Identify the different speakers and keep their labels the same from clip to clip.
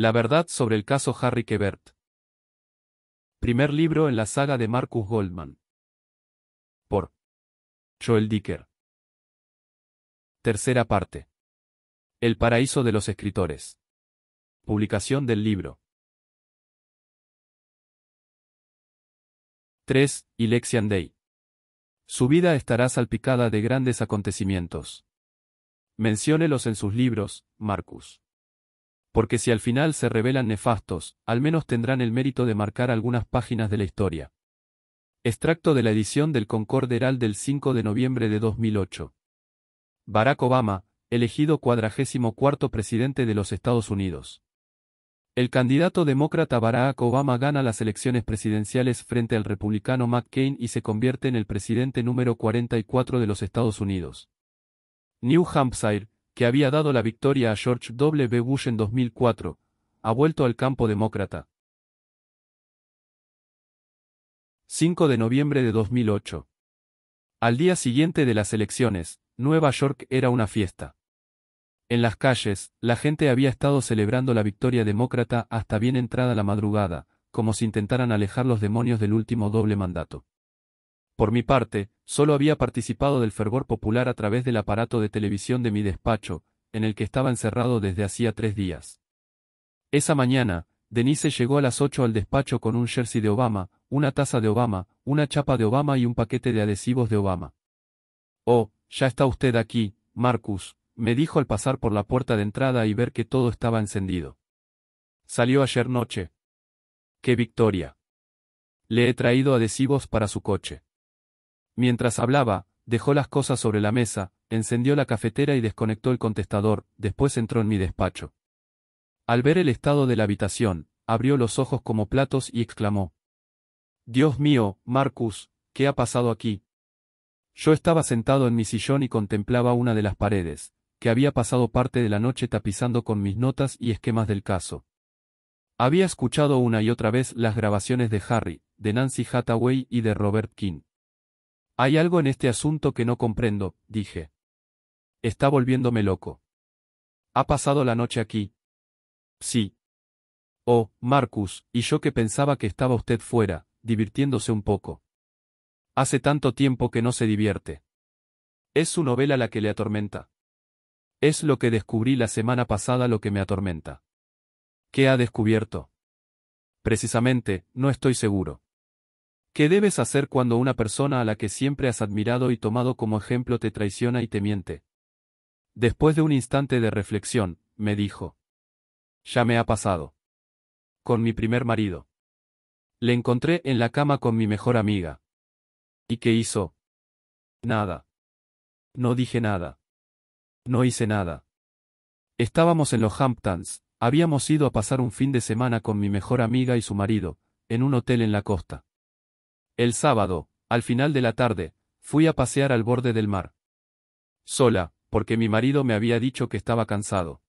Speaker 1: La verdad sobre el caso Harry Quebert. Primer libro en la saga de Marcus Goldman. Por Joel Dicker. Tercera parte. El paraíso de los escritores. Publicación del libro. 3. Ilexian Day. Su vida estará salpicada de grandes acontecimientos. Menciónelos en sus libros, Marcus porque si al final se revelan nefastos, al menos tendrán el mérito de marcar algunas páginas de la historia. Extracto de la edición del Concorderal del 5 de noviembre de 2008. Barack Obama, elegido cuadragésimo cuarto presidente de los Estados Unidos. El candidato demócrata Barack Obama gana las elecciones presidenciales frente al republicano McCain y se convierte en el presidente número 44 de los Estados Unidos. New Hampshire, que había dado la victoria a George W. Bush en 2004, ha vuelto al campo demócrata. 5 de noviembre de 2008. Al día siguiente de las elecciones, Nueva York era una fiesta. En las calles, la gente había estado celebrando la victoria demócrata hasta bien entrada la madrugada, como si intentaran alejar los demonios del último doble mandato. Por mi parte, solo había participado del fervor popular a través del aparato de televisión de mi despacho, en el que estaba encerrado desde hacía tres días. Esa mañana, Denise llegó a las ocho al despacho con un jersey de Obama, una taza de Obama, una chapa de Obama y un paquete de adhesivos de Obama. Oh, ya está usted aquí, Marcus, me dijo al pasar por la puerta de entrada y ver que todo estaba encendido. Salió ayer noche. ¡Qué victoria! Le he traído adhesivos para su coche. Mientras hablaba, dejó las cosas sobre la mesa, encendió la cafetera y desconectó el contestador, después entró en mi despacho. Al ver el estado de la habitación, abrió los ojos como platos y exclamó. Dios mío, Marcus, ¿qué ha pasado aquí? Yo estaba sentado en mi sillón y contemplaba una de las paredes, que había pasado parte de la noche tapizando con mis notas y esquemas del caso. Había escuchado una y otra vez las grabaciones de Harry, de Nancy Hathaway y de Robert King. Hay algo en este asunto que no comprendo, dije. Está volviéndome loco. ¿Ha pasado la noche aquí? Sí. Oh, Marcus, y yo que pensaba que estaba usted fuera, divirtiéndose un poco. Hace tanto tiempo que no se divierte. Es su novela la que le atormenta. Es lo que descubrí la semana pasada lo que me atormenta. ¿Qué ha descubierto? Precisamente, no estoy seguro. ¿Qué debes hacer cuando una persona a la que siempre has admirado y tomado como ejemplo te traiciona y te miente? Después de un instante de reflexión, me dijo. Ya me ha pasado. Con mi primer marido. Le encontré en la cama con mi mejor amiga. ¿Y qué hizo? Nada. No dije nada. No hice nada. Estábamos en los Hamptons, habíamos ido a pasar un fin de semana con mi mejor amiga y su marido, en un hotel en la costa. El sábado, al final de la tarde, fui a pasear al borde del mar. Sola, porque mi marido me había dicho que estaba cansado.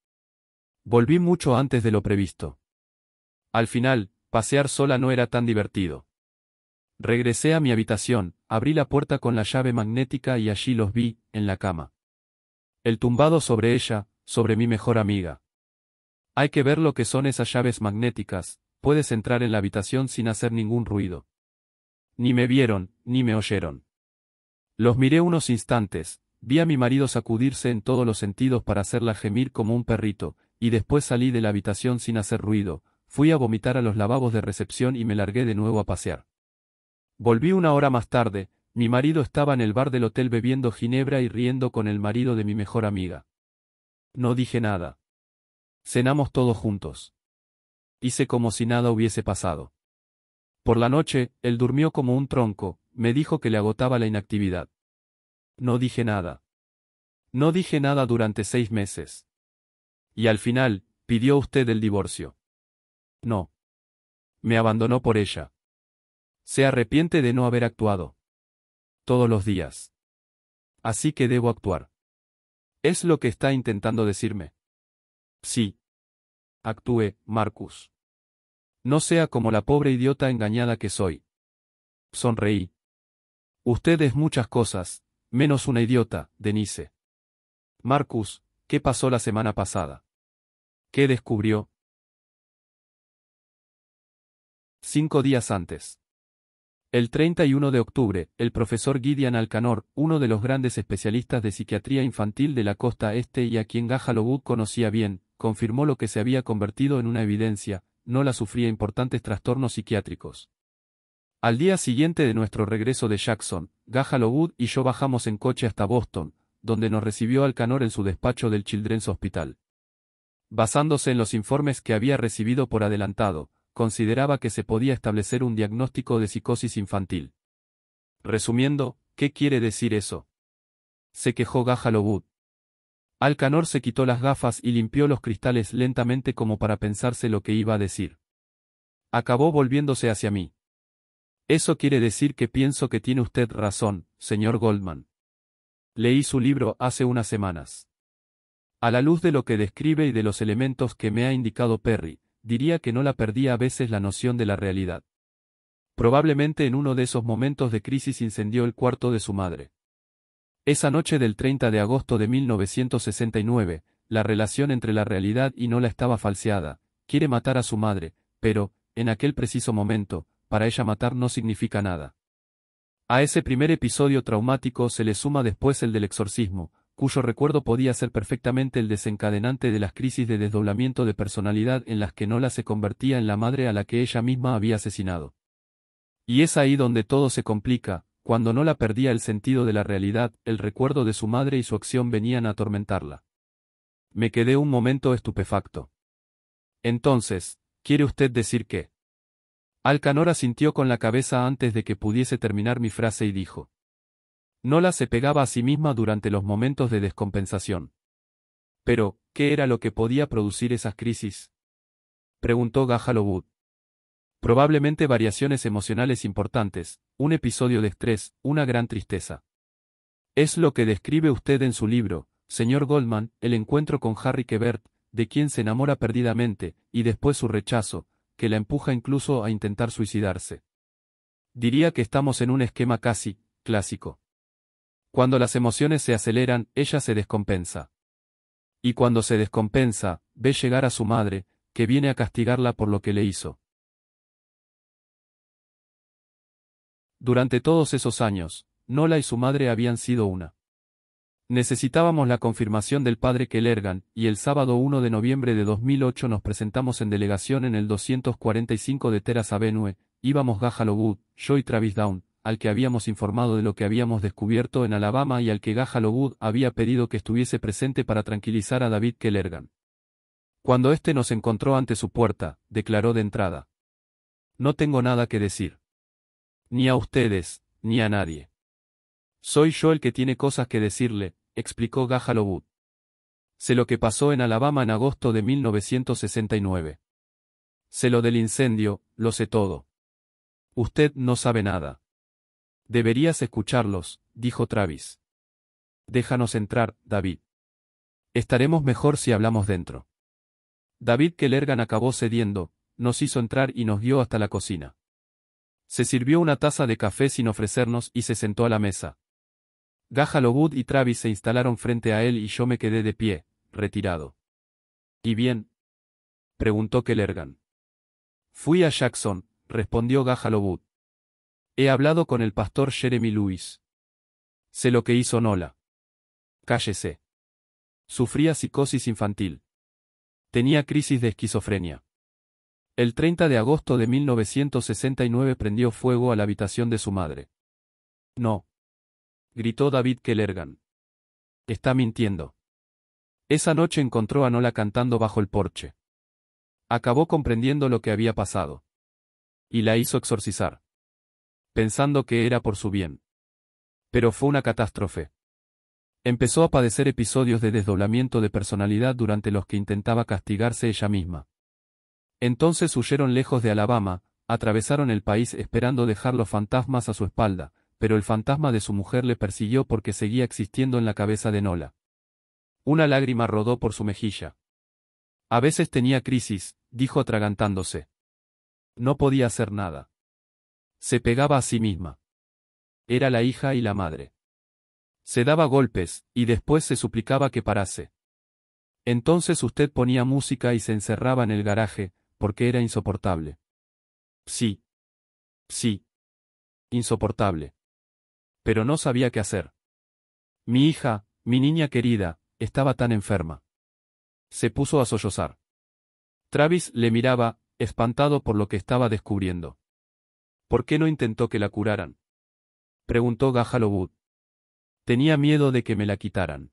Speaker 1: Volví mucho antes de lo previsto. Al final, pasear sola no era tan divertido. Regresé a mi habitación, abrí la puerta con la llave magnética y allí los vi, en la cama. El tumbado sobre ella, sobre mi mejor amiga. Hay que ver lo que son esas llaves magnéticas, puedes entrar en la habitación sin hacer ningún ruido ni me vieron, ni me oyeron. Los miré unos instantes, vi a mi marido sacudirse en todos los sentidos para hacerla gemir como un perrito, y después salí de la habitación sin hacer ruido, fui a vomitar a los lavabos de recepción y me largué de nuevo a pasear. Volví una hora más tarde, mi marido estaba en el bar del hotel bebiendo ginebra y riendo con el marido de mi mejor amiga. No dije nada. Cenamos todos juntos. Hice como si nada hubiese pasado. Por la noche, él durmió como un tronco, me dijo que le agotaba la inactividad. No dije nada. No dije nada durante seis meses. Y al final, pidió usted el divorcio. No. Me abandonó por ella. Se arrepiente de no haber actuado. Todos los días. Así que debo actuar. Es lo que está intentando decirme. Sí. Actúe, Marcus. No sea como la pobre idiota engañada que soy. Sonreí. Usted es muchas cosas, menos una idiota, Denise. Marcus, ¿qué pasó la semana pasada? ¿Qué descubrió? Cinco días antes. El 31 de octubre, el profesor Gideon Alcanor, uno de los grandes especialistas de psiquiatría infantil de la costa este y a quien Gajalobud conocía bien, confirmó lo que se había convertido en una evidencia, no la sufría importantes trastornos psiquiátricos. Al día siguiente de nuestro regreso de Jackson, Gahalowood y yo bajamos en coche hasta Boston, donde nos recibió Alcanor en su despacho del Children's Hospital. Basándose en los informes que había recibido por adelantado, consideraba que se podía establecer un diagnóstico de psicosis infantil. Resumiendo, ¿qué quiere decir eso? Se quejó Gahalowood. Alcanor se quitó las gafas y limpió los cristales lentamente como para pensarse lo que iba a decir. Acabó volviéndose hacia mí. Eso quiere decir que pienso que tiene usted razón, señor Goldman. Leí su libro hace unas semanas. A la luz de lo que describe y de los elementos que me ha indicado Perry, diría que no la perdí a veces la noción de la realidad. Probablemente en uno de esos momentos de crisis incendió el cuarto de su madre. Esa noche del 30 de agosto de 1969, la relación entre la realidad y Nola estaba falseada. Quiere matar a su madre, pero, en aquel preciso momento, para ella matar no significa nada. A ese primer episodio traumático se le suma después el del exorcismo, cuyo recuerdo podía ser perfectamente el desencadenante de las crisis de desdoblamiento de personalidad en las que Nola se convertía en la madre a la que ella misma había asesinado. Y es ahí donde todo se complica, cuando la perdía el sentido de la realidad, el recuerdo de su madre y su acción venían a atormentarla. Me quedé un momento estupefacto. Entonces, ¿quiere usted decir que? Alcanora sintió con la cabeza antes de que pudiese terminar mi frase y dijo. Nola se pegaba a sí misma durante los momentos de descompensación. Pero, ¿qué era lo que podía producir esas crisis? preguntó Gajalobut probablemente variaciones emocionales importantes, un episodio de estrés, una gran tristeza. Es lo que describe usted en su libro, señor Goldman, el encuentro con Harry kebert de quien se enamora perdidamente, y después su rechazo, que la empuja incluso a intentar suicidarse. Diría que estamos en un esquema casi, clásico. Cuando las emociones se aceleran, ella se descompensa. Y cuando se descompensa, ve llegar a su madre, que viene a castigarla por lo que le hizo. Durante todos esos años, Nola y su madre habían sido una. Necesitábamos la confirmación del padre Kellergan, y el sábado 1 de noviembre de 2008 nos presentamos en delegación en el 245 de Teras Avenue, íbamos Gajalo Wood, yo y Travis Down, al que habíamos informado de lo que habíamos descubierto en Alabama y al que Gajalo había pedido que estuviese presente para tranquilizar a David Kellergan. Cuando éste nos encontró ante su puerta, declaró de entrada. No tengo nada que decir ni a ustedes, ni a nadie. Soy yo el que tiene cosas que decirle, explicó Gajalobut. Sé lo que pasó en Alabama en agosto de 1969. Sé lo del incendio, lo sé todo. Usted no sabe nada. Deberías escucharlos, dijo Travis. Déjanos entrar, David. Estaremos mejor si hablamos dentro. David Kellergan acabó cediendo, nos hizo entrar y nos guió hasta la cocina. Se sirvió una taza de café sin ofrecernos y se sentó a la mesa. Gajalobud y Travis se instalaron frente a él y yo me quedé de pie, retirado. ¿Y bien? preguntó Kellergan. Fui a Jackson, respondió Gajalowood. He hablado con el pastor Jeremy Lewis. Sé lo que hizo Nola. Cállese. Sufría psicosis infantil. Tenía crisis de esquizofrenia. El 30 de agosto de 1969 prendió fuego a la habitación de su madre. No. Gritó David Kellergan. Está mintiendo. Esa noche encontró a Nola cantando bajo el porche. Acabó comprendiendo lo que había pasado. Y la hizo exorcizar. Pensando que era por su bien. Pero fue una catástrofe. Empezó a padecer episodios de desdoblamiento de personalidad durante los que intentaba castigarse ella misma. Entonces huyeron lejos de Alabama, atravesaron el país esperando dejar los fantasmas a su espalda, pero el fantasma de su mujer le persiguió porque seguía existiendo en la cabeza de Nola. Una lágrima rodó por su mejilla. A veces tenía crisis, dijo atragantándose. No podía hacer nada. Se pegaba a sí misma. Era la hija y la madre. Se daba golpes, y después se suplicaba que parase. Entonces usted ponía música y se encerraba en el garaje, porque era insoportable. Sí. Sí. Insoportable. Pero no sabía qué hacer. Mi hija, mi niña querida, estaba tan enferma. Se puso a sollozar. Travis le miraba, espantado por lo que estaba descubriendo. ¿Por qué no intentó que la curaran? Preguntó Gajalobud. Tenía miedo de que me la quitaran.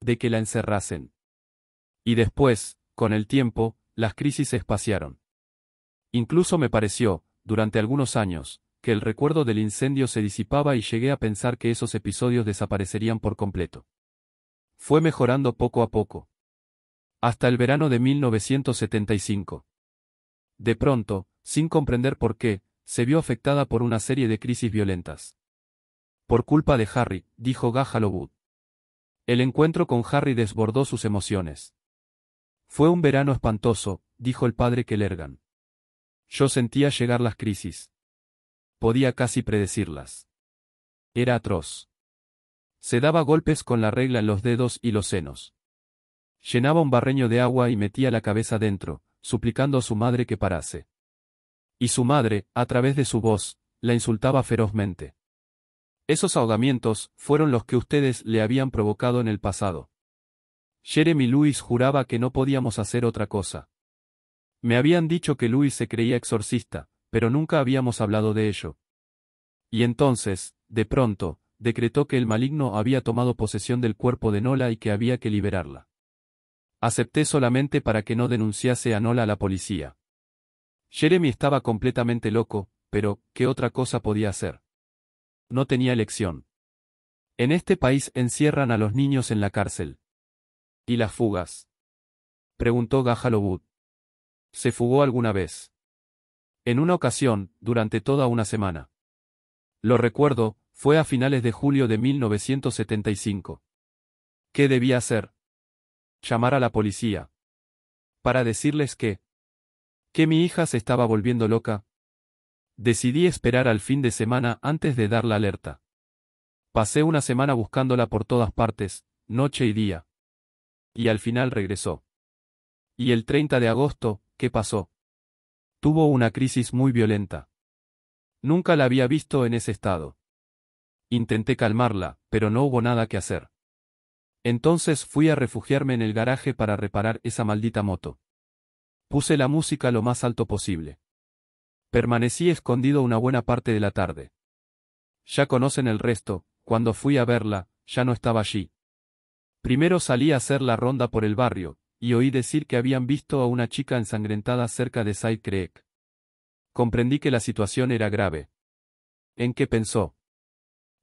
Speaker 1: De que la encerrasen. Y después, con el tiempo, las crisis se espaciaron. Incluso me pareció, durante algunos años, que el recuerdo del incendio se disipaba y llegué a pensar que esos episodios desaparecerían por completo. Fue mejorando poco a poco. Hasta el verano de 1975. De pronto, sin comprender por qué, se vio afectada por una serie de crisis violentas. Por culpa de Harry, dijo Gahalowood. El encuentro con Harry desbordó sus emociones. Fue un verano espantoso, dijo el padre Kellergan. Yo sentía llegar las crisis. Podía casi predecirlas. Era atroz. Se daba golpes con la regla en los dedos y los senos. Llenaba un barreño de agua y metía la cabeza dentro, suplicando a su madre que parase. Y su madre, a través de su voz, la insultaba ferozmente. Esos ahogamientos fueron los que ustedes le habían provocado en el pasado. Jeremy Lewis juraba que no podíamos hacer otra cosa. Me habían dicho que Luis se creía exorcista, pero nunca habíamos hablado de ello. Y entonces, de pronto, decretó que el maligno había tomado posesión del cuerpo de Nola y que había que liberarla. Acepté solamente para que no denunciase a Nola a la policía. Jeremy estaba completamente loco, pero, ¿qué otra cosa podía hacer? No tenía elección. En este país encierran a los niños en la cárcel. ¿Y las fugas? preguntó Gajalobud. ¿Se fugó alguna vez? En una ocasión, durante toda una semana. Lo recuerdo, fue a finales de julio de 1975. ¿Qué debía hacer? Llamar a la policía. Para decirles que... que mi hija se estaba volviendo loca. Decidí esperar al fin de semana antes de dar la alerta. Pasé una semana buscándola por todas partes, noche y día. Y al final regresó. ¿Y el 30 de agosto, qué pasó? Tuvo una crisis muy violenta. Nunca la había visto en ese estado. Intenté calmarla, pero no hubo nada que hacer. Entonces fui a refugiarme en el garaje para reparar esa maldita moto. Puse la música lo más alto posible. Permanecí escondido una buena parte de la tarde. Ya conocen el resto, cuando fui a verla, ya no estaba allí. Primero salí a hacer la ronda por el barrio, y oí decir que habían visto a una chica ensangrentada cerca de Side Creek. Comprendí que la situación era grave. ¿En qué pensó?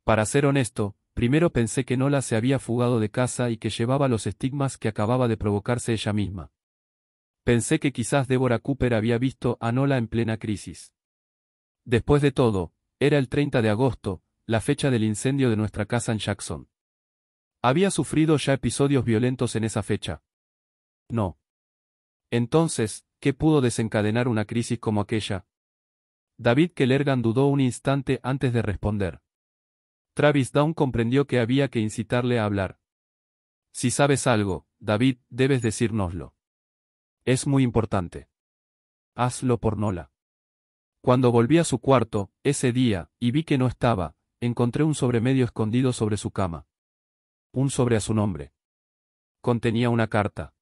Speaker 1: Para ser honesto, primero pensé que Nola se había fugado de casa y que llevaba los estigmas que acababa de provocarse ella misma. Pensé que quizás Débora Cooper había visto a Nola en plena crisis. Después de todo, era el 30 de agosto, la fecha del incendio de nuestra casa en Jackson. Había sufrido ya episodios violentos en esa fecha. No. Entonces, ¿qué pudo desencadenar una crisis como aquella? David Kellergan dudó un instante antes de responder. Travis Down comprendió que había que incitarle a hablar. Si sabes algo, David, debes decírnoslo. Es muy importante. Hazlo por Nola. Cuando volví a su cuarto, ese día, y vi que no estaba, encontré un sobremedio escondido sobre su cama un sobre a su nombre. Contenía una carta.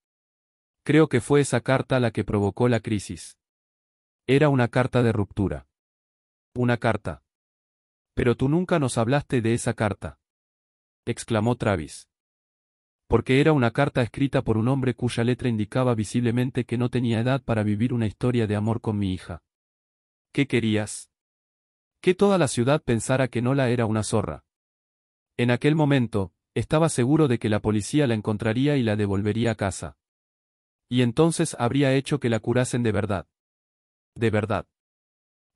Speaker 1: Creo que fue esa carta la que provocó la crisis. Era una carta de ruptura. Una carta. Pero tú nunca nos hablaste de esa carta. exclamó Travis. Porque era una carta escrita por un hombre cuya letra indicaba visiblemente que no tenía edad para vivir una historia de amor con mi hija. ¿Qué querías? Que toda la ciudad pensara que no la era una zorra. En aquel momento, estaba seguro de que la policía la encontraría y la devolvería a casa. Y entonces habría hecho que la curasen de verdad. De verdad.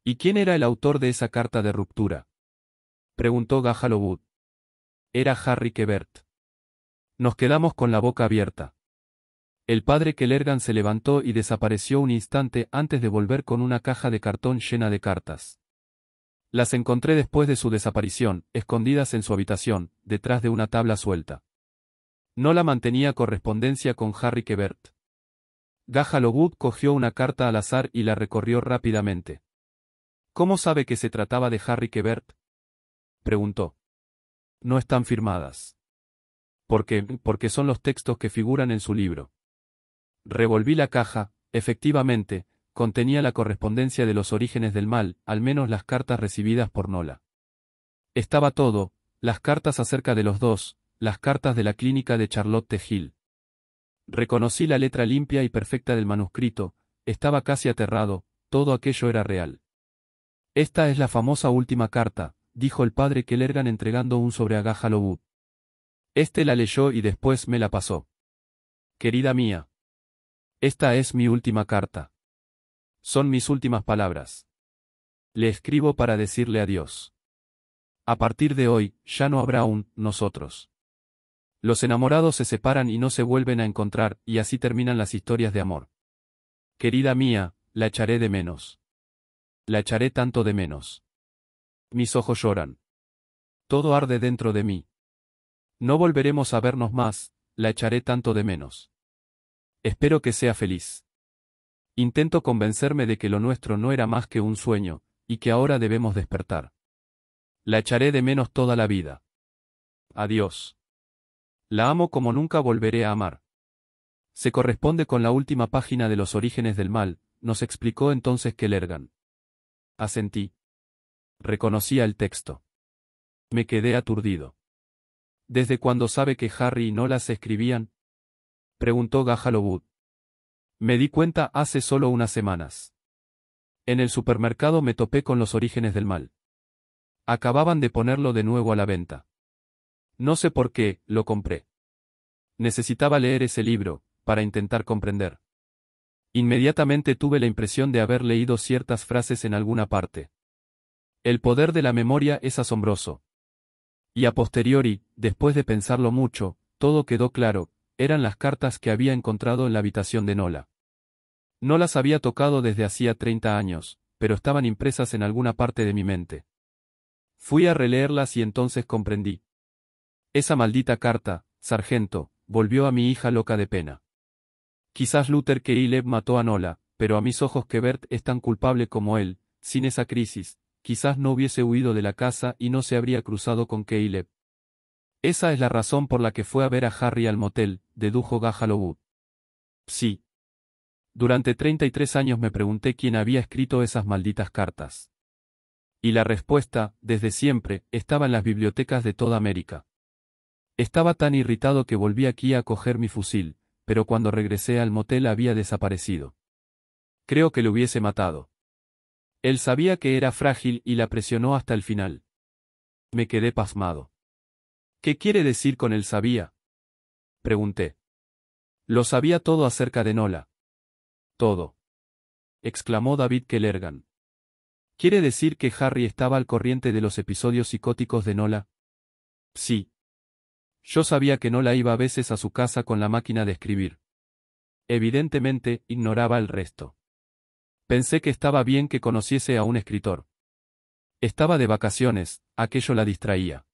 Speaker 1: ¿Y quién era el autor de esa carta de ruptura? Preguntó Gahalobud. Era Harry Kebert. Nos quedamos con la boca abierta. El padre Kellergan se levantó y desapareció un instante antes de volver con una caja de cartón llena de cartas. Las encontré después de su desaparición, escondidas en su habitación, detrás de una tabla suelta. No la mantenía correspondencia con Harry Quebert. Logut cogió una carta al azar y la recorrió rápidamente. ¿Cómo sabe que se trataba de Harry Quebert? preguntó. No están firmadas. ¿Por qué? Porque son los textos que figuran en su libro. Revolví la caja, efectivamente, contenía la correspondencia de los orígenes del mal, al menos las cartas recibidas por Nola. Estaba todo, las cartas acerca de los dos, las cartas de la clínica de Charlotte Hill. Reconocí la letra limpia y perfecta del manuscrito, estaba casi aterrado, todo aquello era real. Esta es la famosa última carta, dijo el padre Kellergan entregando un sobre a Este la leyó y después me la pasó. Querida mía. Esta es mi última carta. Son mis últimas palabras. Le escribo para decirle adiós. A partir de hoy, ya no habrá un nosotros. Los enamorados se separan y no se vuelven a encontrar, y así terminan las historias de amor. Querida mía, la echaré de menos. La echaré tanto de menos. Mis ojos lloran. Todo arde dentro de mí. No volveremos a vernos más, la echaré tanto de menos. Espero que sea feliz. Intento convencerme de que lo nuestro no era más que un sueño, y que ahora debemos despertar. La echaré de menos toda la vida. Adiós. La amo como nunca volveré a amar. Se corresponde con la última página de Los Orígenes del Mal, nos explicó entonces Kellergan. Asentí. Reconocía el texto. Me quedé aturdido. ¿Desde cuándo sabe que Harry y Nola escribían? Preguntó me di cuenta hace solo unas semanas. En el supermercado me topé con los orígenes del mal. Acababan de ponerlo de nuevo a la venta. No sé por qué, lo compré. Necesitaba leer ese libro, para intentar comprender. Inmediatamente tuve la impresión de haber leído ciertas frases en alguna parte. El poder de la memoria es asombroso. Y a posteriori, después de pensarlo mucho, todo quedó claro, eran las cartas que había encontrado en la habitación de Nola. No las había tocado desde hacía 30 años, pero estaban impresas en alguna parte de mi mente. Fui a releerlas y entonces comprendí. Esa maldita carta, sargento, volvió a mi hija loca de pena. Quizás Luther Keilev mató a Nola, pero a mis ojos que es tan culpable como él, sin esa crisis, quizás no hubiese huido de la casa y no se habría cruzado con Keilev. Esa es la razón por la que fue a ver a Harry al motel, dedujo Gahalobud. Sí. Durante 33 años me pregunté quién había escrito esas malditas cartas. Y la respuesta, desde siempre, estaba en las bibliotecas de toda América. Estaba tan irritado que volví aquí a coger mi fusil, pero cuando regresé al motel había desaparecido. Creo que lo hubiese matado. Él sabía que era frágil y la presionó hasta el final. Me quedé pasmado. ¿Qué quiere decir con él sabía? Pregunté. Lo sabía todo acerca de Nola. Todo. exclamó David Kellergan. ¿Quiere decir que Harry estaba al corriente de los episodios psicóticos de Nola? Sí. Yo sabía que Nola iba a veces a su casa con la máquina de escribir. Evidentemente, ignoraba el resto. Pensé que estaba bien que conociese a un escritor. Estaba de vacaciones, aquello la distraía.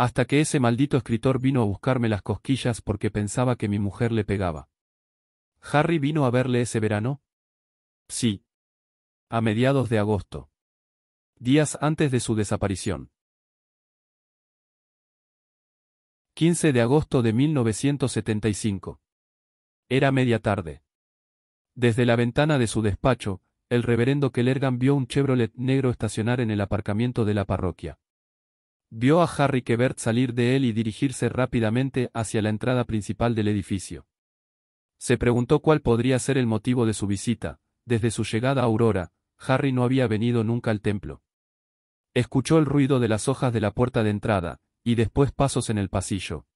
Speaker 1: Hasta que ese maldito escritor vino a buscarme las cosquillas porque pensaba que mi mujer le pegaba. ¿Harry vino a verle ese verano? Sí. A mediados de agosto. Días antes de su desaparición. 15 de agosto de 1975. Era media tarde. Desde la ventana de su despacho, el reverendo Kellergan vio un Chevrolet negro estacionar en el aparcamiento de la parroquia. Vio a Harry Quebert salir de él y dirigirse rápidamente hacia la entrada principal del edificio. Se preguntó cuál podría ser el motivo de su visita. Desde su llegada a Aurora, Harry no había venido nunca al templo. Escuchó el ruido de las hojas de la puerta de entrada, y después pasos en el pasillo.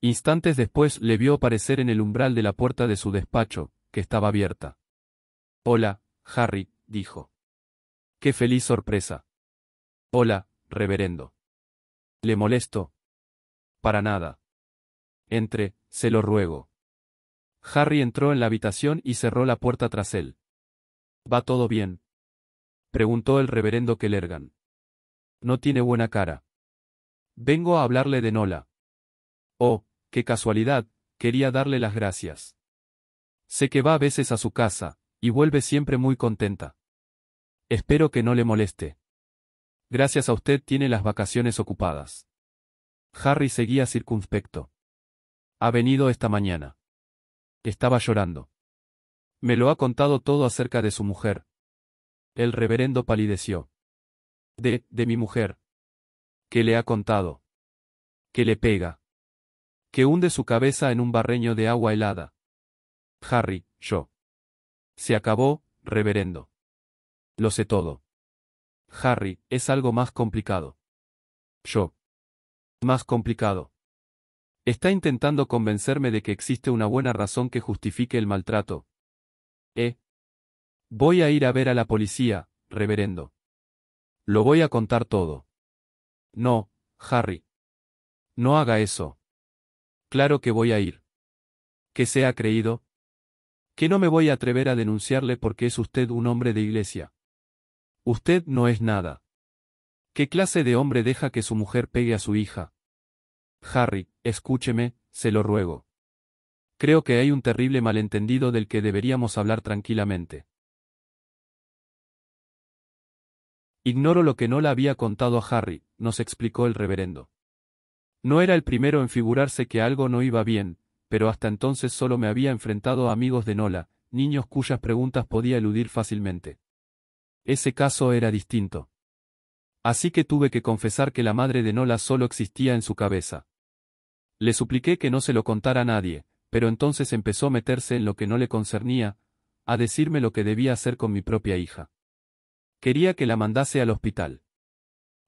Speaker 1: Instantes después le vio aparecer en el umbral de la puerta de su despacho, que estaba abierta. Hola, Harry, dijo. Qué feliz sorpresa. Hola, reverendo. Le molesto. Para nada. Entre, se lo ruego. Harry entró en la habitación y cerró la puerta tras él. ¿Va todo bien? preguntó el reverendo Kellergan. No tiene buena cara. Vengo a hablarle de Nola. Oh, qué casualidad, quería darle las gracias. Sé que va a veces a su casa, y vuelve siempre muy contenta. Espero que no le moleste. Gracias a usted tiene las vacaciones ocupadas. Harry seguía circunspecto. Ha venido esta mañana. Estaba llorando. Me lo ha contado todo acerca de su mujer. El reverendo palideció. De, de mi mujer. ¿Qué le ha contado? Que le pega. Que hunde su cabeza en un barreño de agua helada. Harry, yo. Se acabó, reverendo. Lo sé todo. Harry, es algo más complicado. Yo. Más complicado. Está intentando convencerme de que existe una buena razón que justifique el maltrato. Eh. Voy a ir a ver a la policía, reverendo. Lo voy a contar todo. No, Harry. No haga eso. Claro que voy a ir. ¿Que se ha creído? Que no me voy a atrever a denunciarle porque es usted un hombre de iglesia. Usted no es nada. ¿Qué clase de hombre deja que su mujer pegue a su hija? Harry, escúcheme, se lo ruego. Creo que hay un terrible malentendido del que deberíamos hablar tranquilamente. Ignoro lo que no había contado a Harry, nos explicó el reverendo. No era el primero en figurarse que algo no iba bien, pero hasta entonces solo me había enfrentado a amigos de Nola, niños cuyas preguntas podía eludir fácilmente. Ese caso era distinto. Así que tuve que confesar que la madre de Nola solo existía en su cabeza. Le supliqué que no se lo contara a nadie, pero entonces empezó a meterse en lo que no le concernía, a decirme lo que debía hacer con mi propia hija. Quería que la mandase al hospital.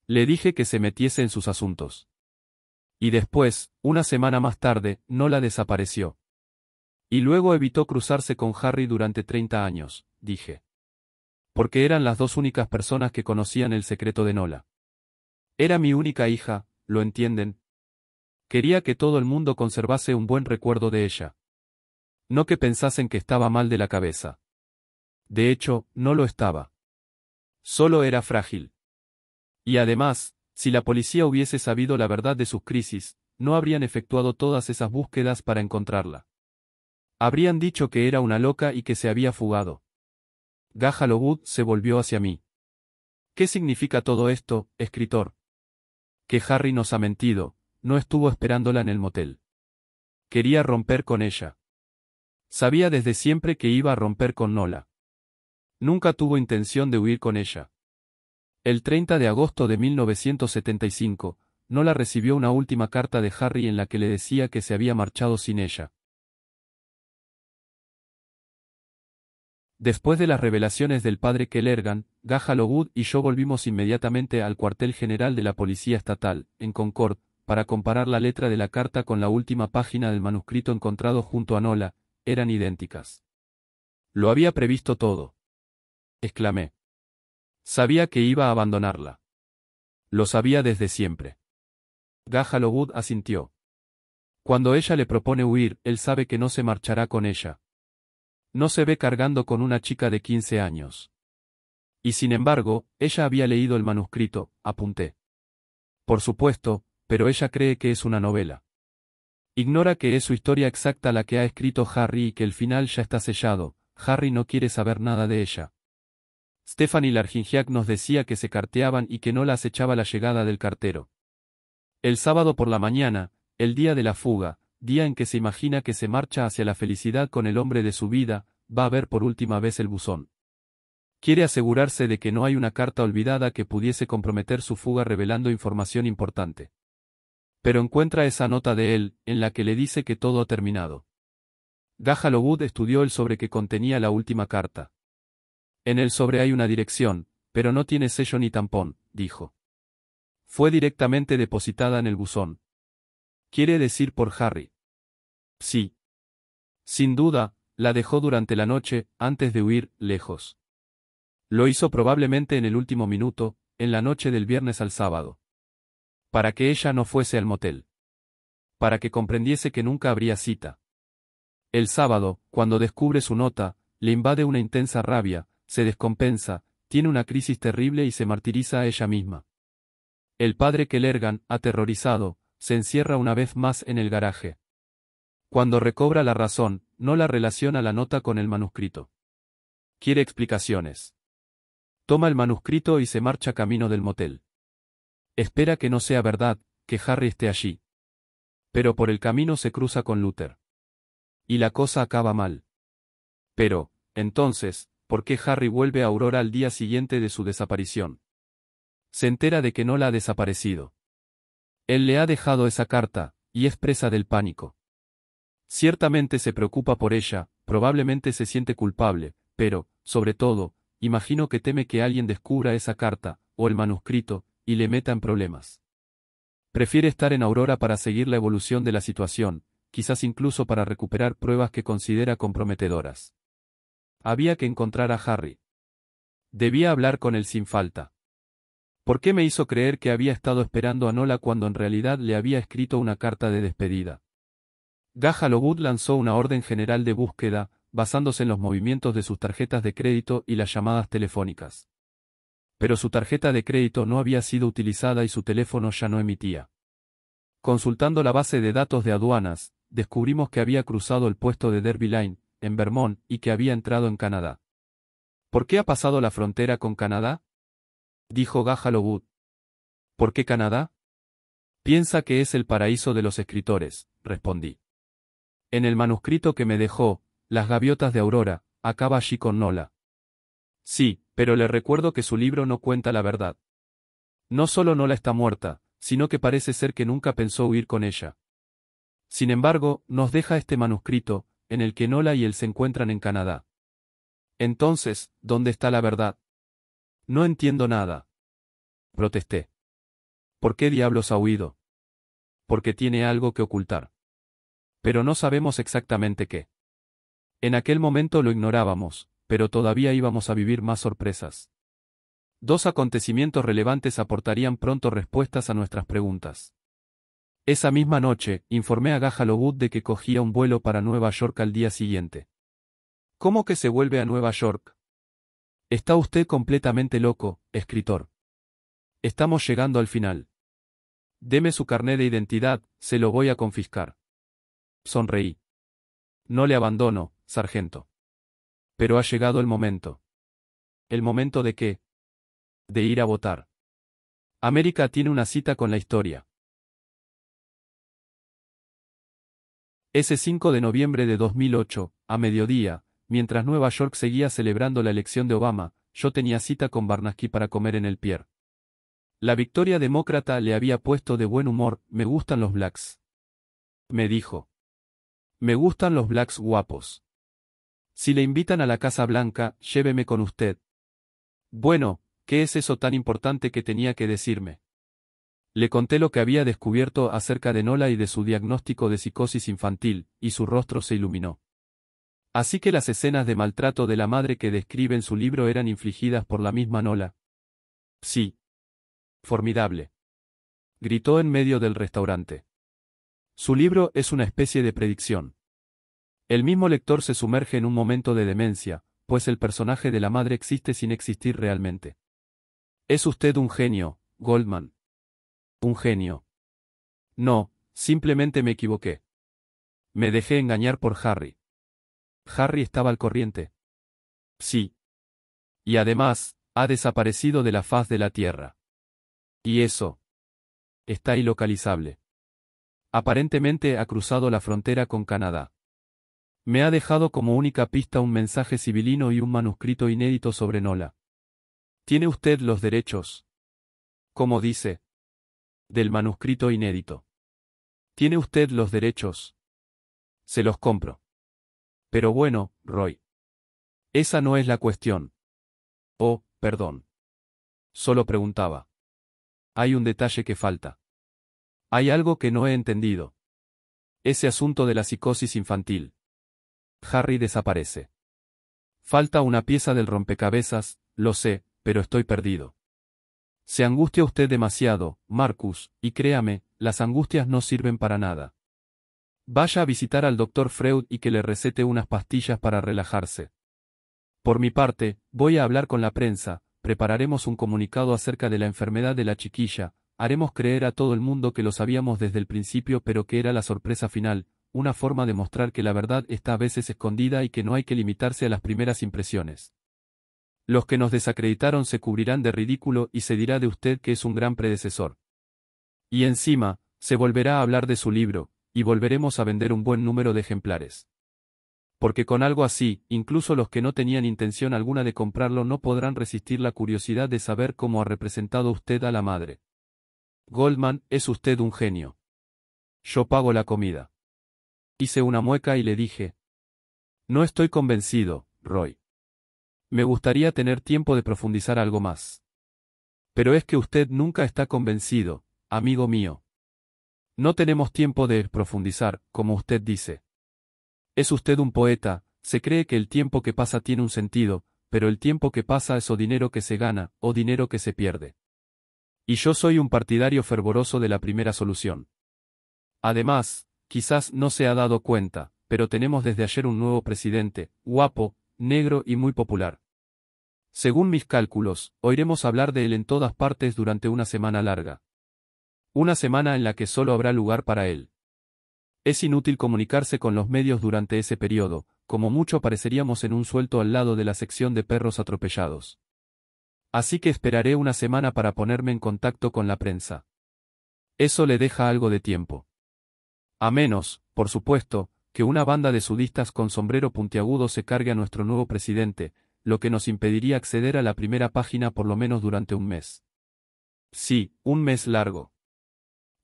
Speaker 1: Le dije que se metiese en sus asuntos. Y después, una semana más tarde, Nola desapareció. Y luego evitó cruzarse con Harry durante 30 años, dije porque eran las dos únicas personas que conocían el secreto de Nola. Era mi única hija, ¿lo entienden? Quería que todo el mundo conservase un buen recuerdo de ella. No que pensasen que estaba mal de la cabeza. De hecho, no lo estaba. Solo era frágil. Y además, si la policía hubiese sabido la verdad de sus crisis, no habrían efectuado todas esas búsquedas para encontrarla. Habrían dicho que era una loca y que se había fugado. Gajal se volvió hacia mí. ¿Qué significa todo esto, escritor? Que Harry nos ha mentido, no estuvo esperándola en el motel. Quería romper con ella. Sabía desde siempre que iba a romper con Nola. Nunca tuvo intención de huir con ella. El 30 de agosto de 1975, Nola recibió una última carta de Harry en la que le decía que se había marchado sin ella. Después de las revelaciones del padre Kellergan, Gajalogud y yo volvimos inmediatamente al cuartel general de la Policía Estatal, en Concord, para comparar la letra de la carta con la última página del manuscrito encontrado junto a Nola, eran idénticas. Lo había previsto todo. Exclamé. Sabía que iba a abandonarla. Lo sabía desde siempre. Gajalogud asintió. Cuando ella le propone huir, él sabe que no se marchará con ella, no se ve cargando con una chica de 15 años. Y sin embargo, ella había leído el manuscrito, apunté. Por supuesto, pero ella cree que es una novela. Ignora que es su historia exacta la que ha escrito Harry y que el final ya está sellado, Harry no quiere saber nada de ella. Stephanie Largingiac nos decía que se carteaban y que no la acechaba la llegada del cartero. El sábado por la mañana, el día de la fuga, día en que se imagina que se marcha hacia la felicidad con el hombre de su vida, va a ver por última vez el buzón. Quiere asegurarse de que no hay una carta olvidada que pudiese comprometer su fuga revelando información importante. Pero encuentra esa nota de él, en la que le dice que todo ha terminado. Gajalowood estudió el sobre que contenía la última carta. En el sobre hay una dirección, pero no tiene sello ni tampón, dijo. Fue directamente depositada en el buzón. Quiere decir por Harry. Sí. Sin duda, la dejó durante la noche, antes de huir, lejos. Lo hizo probablemente en el último minuto, en la noche del viernes al sábado. Para que ella no fuese al motel. Para que comprendiese que nunca habría cita. El sábado, cuando descubre su nota, le invade una intensa rabia, se descompensa, tiene una crisis terrible y se martiriza a ella misma. El padre Kelergan, aterrorizado, se encierra una vez más en el garaje. Cuando recobra la razón, no la relaciona la nota con el manuscrito. Quiere explicaciones. Toma el manuscrito y se marcha camino del motel. Espera que no sea verdad, que Harry esté allí. Pero por el camino se cruza con Luther. Y la cosa acaba mal. Pero, entonces, ¿por qué Harry vuelve a Aurora al día siguiente de su desaparición? Se entera de que no la ha desaparecido. Él le ha dejado esa carta, y es presa del pánico. Ciertamente se preocupa por ella, probablemente se siente culpable, pero, sobre todo, imagino que teme que alguien descubra esa carta, o el manuscrito, y le meta en problemas. Prefiere estar en Aurora para seguir la evolución de la situación, quizás incluso para recuperar pruebas que considera comprometedoras. Había que encontrar a Harry. Debía hablar con él sin falta. ¿Por qué me hizo creer que había estado esperando a Nola cuando en realidad le había escrito una carta de despedida? Gajalowood lanzó una orden general de búsqueda, basándose en los movimientos de sus tarjetas de crédito y las llamadas telefónicas. Pero su tarjeta de crédito no había sido utilizada y su teléfono ya no emitía. Consultando la base de datos de aduanas, descubrimos que había cruzado el puesto de Derby Line, en Vermont, y que había entrado en Canadá. ¿Por qué ha pasado la frontera con Canadá? dijo Gajalowood. ¿Por qué Canadá? Piensa que es el paraíso de los escritores, respondí. En el manuscrito que me dejó, Las gaviotas de Aurora, acaba allí con Nola. Sí, pero le recuerdo que su libro no cuenta la verdad. No solo Nola está muerta, sino que parece ser que nunca pensó huir con ella. Sin embargo, nos deja este manuscrito, en el que Nola y él se encuentran en Canadá. Entonces, ¿dónde está la verdad? No entiendo nada. Protesté. ¿Por qué diablos ha huido? Porque tiene algo que ocultar. Pero no sabemos exactamente qué. En aquel momento lo ignorábamos, pero todavía íbamos a vivir más sorpresas. Dos acontecimientos relevantes aportarían pronto respuestas a nuestras preguntas. Esa misma noche, informé a Wood de que cogía un vuelo para Nueva York al día siguiente. ¿Cómo que se vuelve a Nueva York? Está usted completamente loco, escritor. Estamos llegando al final. Deme su carné de identidad, se lo voy a confiscar. Sonreí. No le abandono, sargento. Pero ha llegado el momento. ¿El momento de qué? De ir a votar. América tiene una cita con la historia. Ese 5 de noviembre de 2008, a mediodía, mientras Nueva York seguía celebrando la elección de Obama, yo tenía cita con Barnaski para comer en el Pier. La victoria demócrata le había puesto de buen humor, me gustan los blacks. Me dijo. Me gustan los blacks guapos. Si le invitan a la Casa Blanca, lléveme con usted. Bueno, ¿qué es eso tan importante que tenía que decirme? Le conté lo que había descubierto acerca de Nola y de su diagnóstico de psicosis infantil, y su rostro se iluminó. Así que las escenas de maltrato de la madre que describe en su libro eran infligidas por la misma Nola. Sí. Formidable. Gritó en medio del restaurante. Su libro es una especie de predicción. El mismo lector se sumerge en un momento de demencia, pues el personaje de la madre existe sin existir realmente. Es usted un genio, Goldman. Un genio. No, simplemente me equivoqué. Me dejé engañar por Harry. Harry estaba al corriente. Sí. Y además, ha desaparecido de la faz de la Tierra. Y eso. Está ilocalizable aparentemente ha cruzado la frontera con Canadá. Me ha dejado como única pista un mensaje civilino y un manuscrito inédito sobre Nola. Tiene usted los derechos. ¿Cómo dice. Del manuscrito inédito. Tiene usted los derechos. Se los compro. Pero bueno, Roy. Esa no es la cuestión. Oh, perdón. Solo preguntaba. Hay un detalle que falta. Hay algo que no he entendido. Ese asunto de la psicosis infantil. Harry desaparece. Falta una pieza del rompecabezas, lo sé, pero estoy perdido. Se angustia usted demasiado, Marcus, y créame, las angustias no sirven para nada. Vaya a visitar al doctor Freud y que le recete unas pastillas para relajarse. Por mi parte, voy a hablar con la prensa, prepararemos un comunicado acerca de la enfermedad de la chiquilla, Haremos creer a todo el mundo que lo sabíamos desde el principio pero que era la sorpresa final, una forma de mostrar que la verdad está a veces escondida y que no hay que limitarse a las primeras impresiones. Los que nos desacreditaron se cubrirán de ridículo y se dirá de usted que es un gran predecesor. Y encima, se volverá a hablar de su libro, y volveremos a vender un buen número de ejemplares. Porque con algo así, incluso los que no tenían intención alguna de comprarlo no podrán resistir la curiosidad de saber cómo ha representado usted a la madre. Goldman, es usted un genio. Yo pago la comida. Hice una mueca y le dije. No estoy convencido, Roy. Me gustaría tener tiempo de profundizar algo más. Pero es que usted nunca está convencido, amigo mío. No tenemos tiempo de profundizar, como usted dice. Es usted un poeta, se cree que el tiempo que pasa tiene un sentido, pero el tiempo que pasa es o dinero que se gana, o dinero que se pierde. Y yo soy un partidario fervoroso de la primera solución. Además, quizás no se ha dado cuenta, pero tenemos desde ayer un nuevo presidente, guapo, negro y muy popular. Según mis cálculos, oiremos hablar de él en todas partes durante una semana larga. Una semana en la que solo habrá lugar para él. Es inútil comunicarse con los medios durante ese periodo, como mucho pareceríamos en un suelto al lado de la sección de perros atropellados. Así que esperaré una semana para ponerme en contacto con la prensa. Eso le deja algo de tiempo. A menos, por supuesto, que una banda de sudistas con sombrero puntiagudo se cargue a nuestro nuevo presidente, lo que nos impediría acceder a la primera página por lo menos durante un mes. Sí, un mes largo.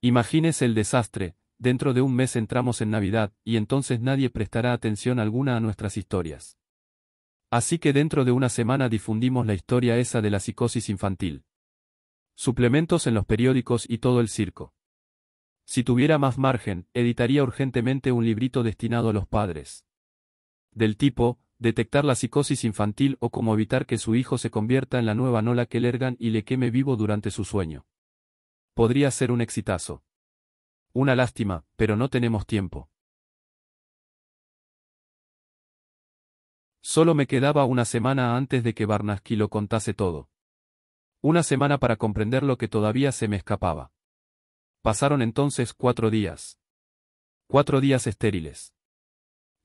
Speaker 1: Imagínese el desastre, dentro de un mes entramos en Navidad, y entonces nadie prestará atención alguna a nuestras historias. Así que dentro de una semana difundimos la historia esa de la psicosis infantil. Suplementos en los periódicos y todo el circo. Si tuviera más margen, editaría urgentemente un librito destinado a los padres. Del tipo, detectar la psicosis infantil o cómo evitar que su hijo se convierta en la nueva Nola que Kellergan y le queme vivo durante su sueño. Podría ser un exitazo. Una lástima, pero no tenemos tiempo. Solo me quedaba una semana antes de que Barnasky lo contase todo. Una semana para comprender lo que todavía se me escapaba. Pasaron entonces cuatro días. Cuatro días estériles.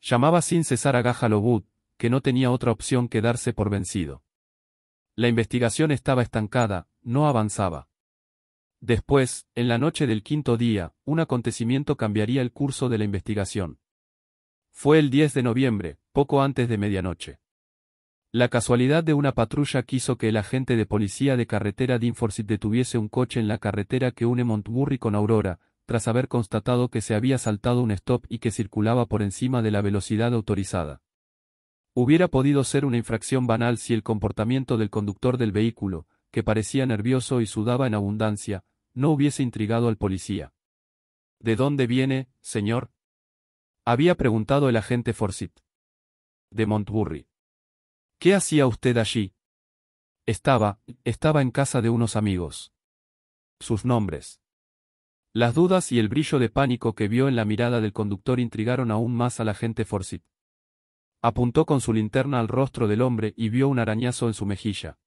Speaker 1: Llamaba sin cesar a Gaja que no tenía otra opción que darse por vencido. La investigación estaba estancada, no avanzaba. Después, en la noche del quinto día, un acontecimiento cambiaría el curso de la investigación. Fue el 10 de noviembre, poco antes de medianoche. La casualidad de una patrulla quiso que el agente de policía de carretera Forsyt detuviese un coche en la carretera que une Montbury con Aurora, tras haber constatado que se había saltado un stop y que circulaba por encima de la velocidad autorizada. Hubiera podido ser una infracción banal si el comportamiento del conductor del vehículo, que parecía nervioso y sudaba en abundancia, no hubiese intrigado al policía. ¿De dónde viene, señor? había preguntado el agente de montburry ¿Qué hacía usted allí? Estaba, estaba en casa de unos amigos. Sus nombres. Las dudas y el brillo de pánico que vio en la mirada del conductor intrigaron aún más a la gente Forsyth. Apuntó con su linterna al rostro del hombre y vio un arañazo en su mejilla.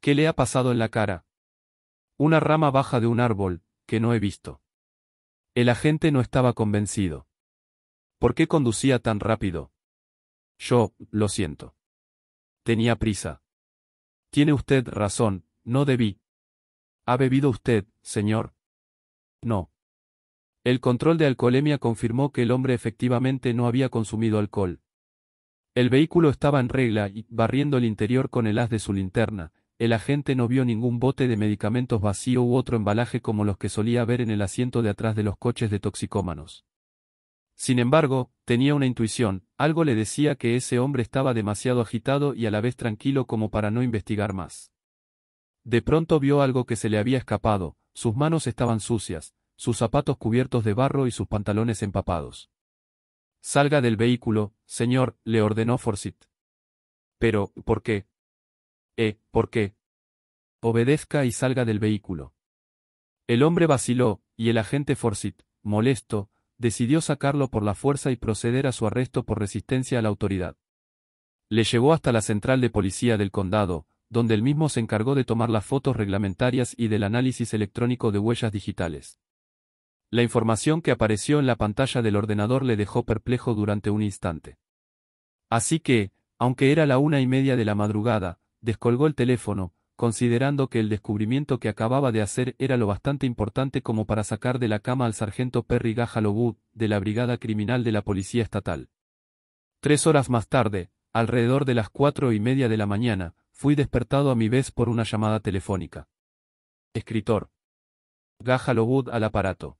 Speaker 1: ¿Qué le ha pasado en la cara? Una rama baja de un árbol, que no he visto. El agente no estaba convencido. ¿Por qué conducía tan rápido? Yo, lo siento. Tenía prisa. Tiene usted razón, no debí. ¿Ha bebido usted, señor? No. El control de alcoholemia confirmó que el hombre efectivamente no había consumido alcohol. El vehículo estaba en regla y, barriendo el interior con el haz de su linterna, el agente no vio ningún bote de medicamentos vacío u otro embalaje como los que solía ver en el asiento de atrás de los coches de toxicómanos. Sin embargo, tenía una intuición, algo le decía que ese hombre estaba demasiado agitado y a la vez tranquilo como para no investigar más. De pronto vio algo que se le había escapado, sus manos estaban sucias, sus zapatos cubiertos de barro y sus pantalones empapados. Salga del vehículo, señor, le ordenó Forsyth. Pero, ¿por qué? Eh, ¿por qué? Obedezca y salga del vehículo. El hombre vaciló, y el agente Forsyth, molesto, decidió sacarlo por la fuerza y proceder a su arresto por resistencia a la autoridad. Le llevó hasta la central de policía del condado, donde él mismo se encargó de tomar las fotos reglamentarias y del análisis electrónico de huellas digitales. La información que apareció en la pantalla del ordenador le dejó perplejo durante un instante. Así que, aunque era la una y media de la madrugada, descolgó el teléfono, considerando que el descubrimiento que acababa de hacer era lo bastante importante como para sacar de la cama al sargento Perry Gajalowood, de la Brigada Criminal de la Policía Estatal. Tres horas más tarde, alrededor de las cuatro y media de la mañana, fui despertado a mi vez por una llamada telefónica. Escritor. Gajalowood al aparato.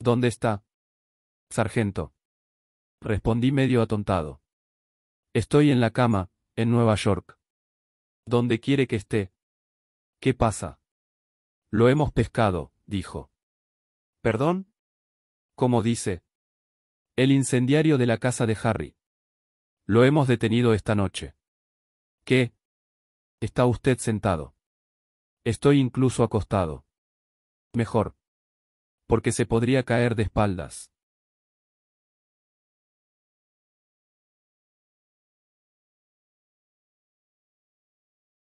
Speaker 1: ¿Dónde está? Sargento. Respondí medio atontado. Estoy en la cama, en Nueva York. Donde quiere que esté. ¿Qué pasa? Lo hemos pescado, dijo. ¿Perdón? ¿Cómo dice? El incendiario de la casa de Harry. Lo hemos detenido esta noche. ¿Qué? Está usted sentado. Estoy incluso acostado. Mejor. Porque se podría caer de espaldas.